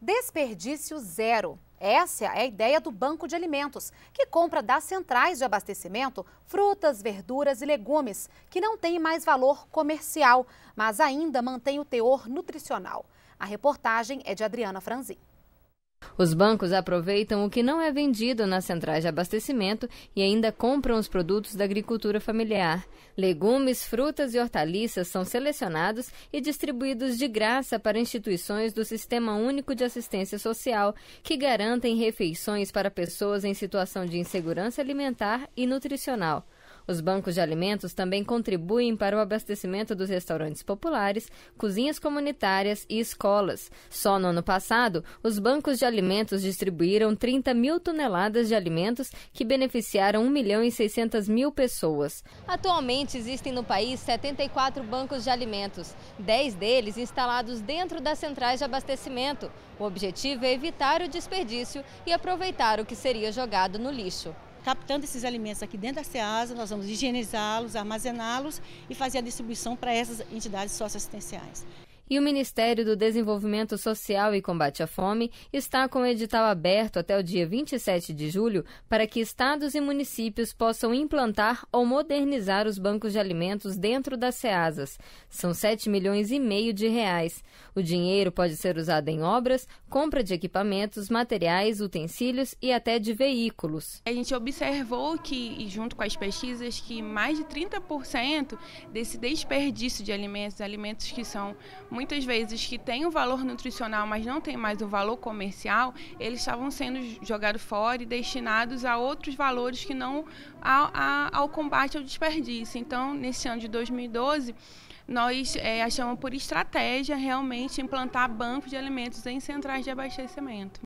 desperdício zero. Essa é a ideia do Banco de Alimentos, que compra das centrais de abastecimento frutas, verduras e legumes, que não têm mais valor comercial, mas ainda mantém o teor nutricional. A reportagem é de Adriana Franzin. Os bancos aproveitam o que não é vendido nas centrais de abastecimento e ainda compram os produtos da agricultura familiar. Legumes, frutas e hortaliças são selecionados e distribuídos de graça para instituições do Sistema Único de Assistência Social, que garantem refeições para pessoas em situação de insegurança alimentar e nutricional. Os bancos de alimentos também contribuem para o abastecimento dos restaurantes populares, cozinhas comunitárias e escolas. Só no ano passado, os bancos de alimentos distribuíram 30 mil toneladas de alimentos que beneficiaram 1 milhão e 600 mil pessoas. Atualmente existem no país 74 bancos de alimentos, 10 deles instalados dentro das centrais de abastecimento. O objetivo é evitar o desperdício e aproveitar o que seria jogado no lixo captando esses alimentos aqui dentro da SEASA, nós vamos higienizá-los, armazená-los e fazer a distribuição para essas entidades socioassistenciais. E o Ministério do Desenvolvimento Social e Combate à Fome está com o edital aberto até o dia 27 de julho para que estados e municípios possam implantar ou modernizar os bancos de alimentos dentro das SEASAs. São 7 milhões e meio de reais. O dinheiro pode ser usado em obras, compra de equipamentos, materiais, utensílios e até de veículos. A gente observou que, junto com as pesquisas, que mais de 30% desse desperdício de alimentos, alimentos que são muitas vezes que tem o valor nutricional, mas não tem mais o valor comercial, eles estavam sendo jogados fora e destinados a outros valores que não ao, a, ao combate ao desperdício. Então, nesse ano de 2012, nós é, achamos por estratégia realmente implantar bancos de alimentos em centrais de abastecimento.